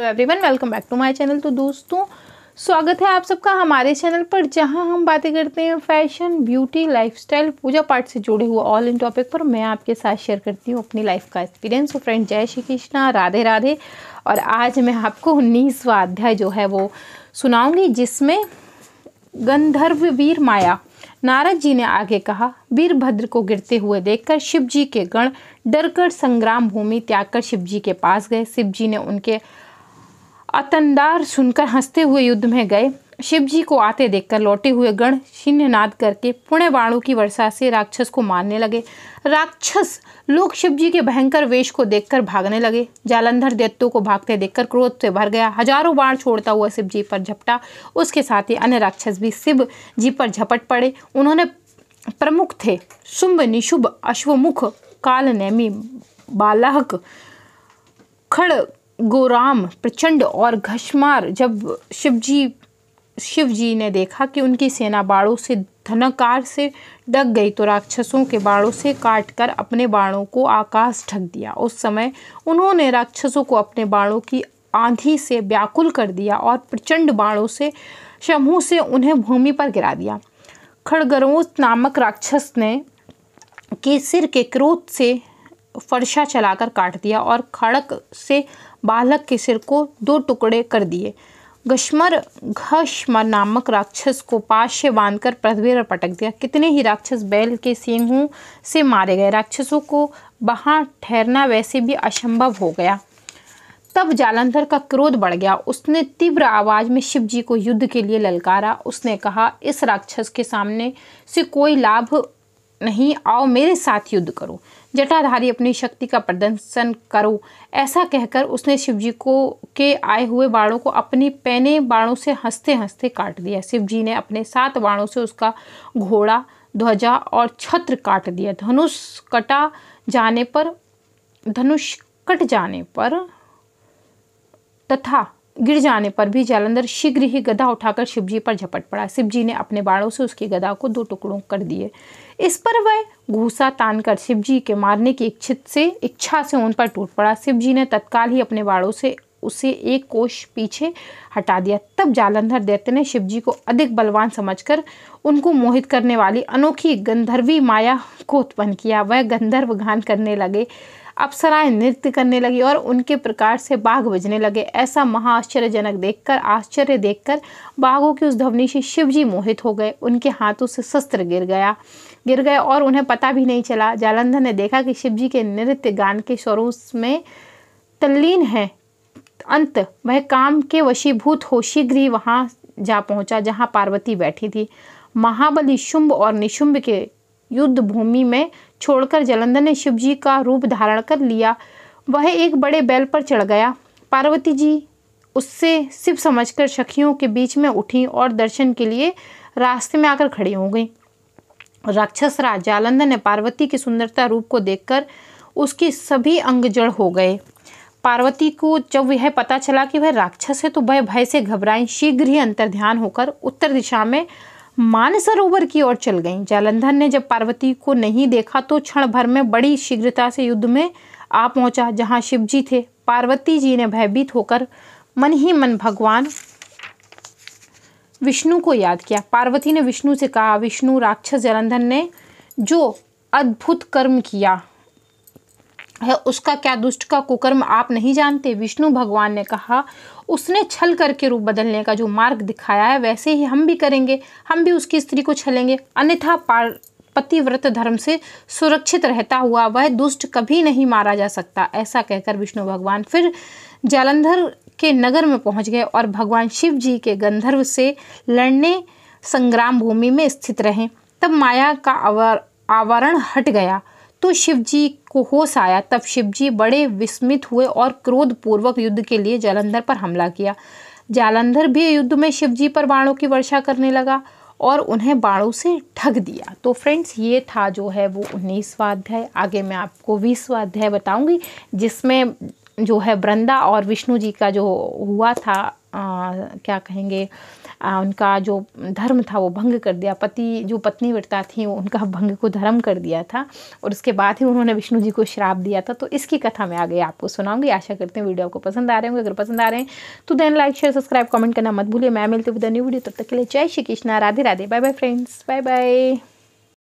hello everyone welcome back to my channel तो दोस्तों स्वागत है आप सबका हमारे चैनल पर जहां हम बातें करते हैं फैशन ब्यूटी लाइफस्टाइल पूजा पाठ से जुड़े हुए ऑल इन टॉपिक पर मैं आपके साथ शेयर करती हूं अपनी लाइफ का एक्सपीरियंस फ्रेंड जय श्री कृष्णा राधे राधे और आज मैं आपको उन्नीसवा अध्याय जो है वो सुनाऊँगी जिसमें गंधर्व वीर माया नारद जी ने आगे कहा वीरभद्र को गिरते हुए देखकर शिव जी के गण डरकर संग्राम भूमि त्याग कर शिव जी के पास गए शिव जी ने उनके अतनदार सुनकर हंसते हुए युद्ध में गए शिव जी को आते देखकर लौटे हुए गण नाद करके पुण्य बाणों की वर्षा से राक्षस को मारने लगे राक्षस लोग शिव जी के भयंकर वेश को देखकर भागने लगे जालंधर दैत्यों को भागते देखकर क्रोध से भर गया हजारों बाण छोड़ता हुआ शिव जी पर झपटा उसके साथ ही अन्य राक्षस भी शिव जी पर झपट पड़े उन्होंने प्रमुख थे शुंभ निशुभ अश्वमुख कालनेमी बालाहक खड़ गोराम प्रचंड और घशमार जब शिवजी शिव जी ने देखा कि उनकी सेना बाणों से धनाकार से डक गई तो राक्षसों के बाणों से काट कर अपने बाणों को आकाश ढक दिया उस समय उन्होंने राक्षसों को अपने बाणों की आंधी से व्याकुल कर दिया और प्रचंड बाणों से शमू से उन्हें भूमि पर गिरा दिया खड़गरोस नामक राक्षस ने के सिर के क्रोध से फरसा चलाकर काट दिया और खड़क से बालक के सिर को दो टुकड़े कर दिए गश्मर घश्मर नामक राक्षस को पास से बांधकर पृथ्वी पर पटक दिया कितने ही राक्षस बैल के सिंहों से मारे गए राक्षसों को वहाँ ठहरना वैसे भी असंभव हो गया तब जालंधर का क्रोध बढ़ गया उसने तीव्र आवाज में शिव जी को युद्ध के लिए ललकारा उसने कहा इस राक्षस के सामने से कोई लाभ नहीं आओ मेरे साथ युद्ध करो जटाधारी अपनी शक्ति का प्रदर्शन करो ऐसा कहकर उसने शिवजी को के आए हुए बाणों को अपनी पहने बाणों से हंसते हंसते काट दिया शिवजी ने अपने सात बाणों से उसका घोड़ा ध्वजा और छत्र काट दिया धनुष कटा जाने पर धनुष कट जाने पर तथा गिर जाने पर भी जालंधर शीघ्र ही गधा उठाकर शिवजी पर झपट पड़ा शिवजी ने अपने बाणों से उसकी गदा को दो टुकड़ों कर दिए इस पर वह घूसा तानकर शिवजी के मारने की इच्छित से इच्छा से उन पर टूट पड़ा शिवजी ने तत्काल ही अपने बाणों से उसे एक कोष पीछे हटा दिया तब जालंधर दैत्य ने शिवजी को अधिक बलवान समझकर उनको मोहित करने वाली अनोखी गंधर्वी माया को उत्पन्न किया वह गंधर्व गान करने लगे अप्सराएं नृत्य करने लगी और उनके प्रकार से बाघ बजने लगे ऐसा महाआश्चर्यजनक देखकर आश्चर्य देखकर बाघों की उस ध्वनि से शिवजी मोहित हो गए उनके हाथों से शस्त्र गिर गया गिर गए और उन्हें पता भी नहीं चला जालंधर ने देखा कि शिवजी के नृत्य गान के स्वरूप में तल्लीन है अंत वह काम के वशीभूत हो शीघ्र ही वहाँ जा पहुँचा जहाँ पार्वती बैठी थी महाबली शुंभ और निशुंभ के युद्ध भूमि में छोड़कर जलंधर ने शिवजी का रूप धारण कर लिया वह एक बड़े बैल पर चढ़ गया पार्वती जी उससे शिव समझकर सखियों के बीच में उठी और दर्शन के लिए रास्ते में आकर खड़ी हो गई राक्षस राज जालंधर ने पार्वती की सुंदरता रूप को देखकर उसकी सभी अंग जड़ हो गए पार्वती को जब यह पता चला कि वह राक्षस है तो वह भय से घबराई शीघ्र ही अंतर ध्यान होकर उत्तर दिशा में मानसरोवर की ओर चल गईं जालंधर ने जब पार्वती को नहीं देखा तो क्षण भर में बड़ी शीघ्रता से युद्ध में आ पहुंचा जहां जी थे पार्वती जी ने भयभीत होकर मन ही मन भगवान विष्णु को याद किया पार्वती ने विष्णु से कहा विष्णु राक्षस जलंधर ने जो अद्भुत कर्म किया है उसका क्या दुष्ट का कुकर्म आप नहीं जानते विष्णु भगवान ने कहा उसने छल करके रूप बदलने का जो मार्ग दिखाया है वैसे ही हम भी करेंगे हम भी उसकी स्त्री को छलेंगे अन्यथा पार पतिव्रत धर्म से सुरक्षित रहता हुआ वह दुष्ट कभी नहीं मारा जा सकता ऐसा कहकर विष्णु भगवान फिर जालंधर के नगर में पहुंच गए और भगवान शिव जी के गंधर्व से लड़ने संग्राम भूमि में स्थित रहे तब माया का आवर आवरण हट गया तो शिवजी को होश आया तब शिवजी बड़े विस्मित हुए और क्रोधपूर्वक युद्ध के लिए जालंधर पर हमला किया जालंधर भी युद्ध में शिवजी पर बाणों की वर्षा करने लगा और उन्हें बाणों से ढक दिया तो फ्रेंड्स ये था जो है वो उन्नीसवा अध्याय आगे मैं आपको बीसवा अध्याय बताऊंगी जिसमें जो है वृंदा और विष्णु जी का जो हुआ था आ, क्या कहेंगे उनका जो धर्म था वो भंग कर दिया पति जो पत्नी व्रता थी उनका भंग को धर्म कर दिया था और उसके बाद ही उन्होंने विष्णु जी को श्राप दिया था तो इसकी कथा मैं आगे आपको सुनाऊंगी आशा करते हैं वीडियो आपको पसंद आ रहे होंगे अगर पसंद आ रहे हैं तो then like share subscribe comment करना मत भूलिए मैं मिलती हूँ विद न्यू वीडियो तब तक के लिए जय Shri Krishna Radhe Radhe bye bye friends bye bye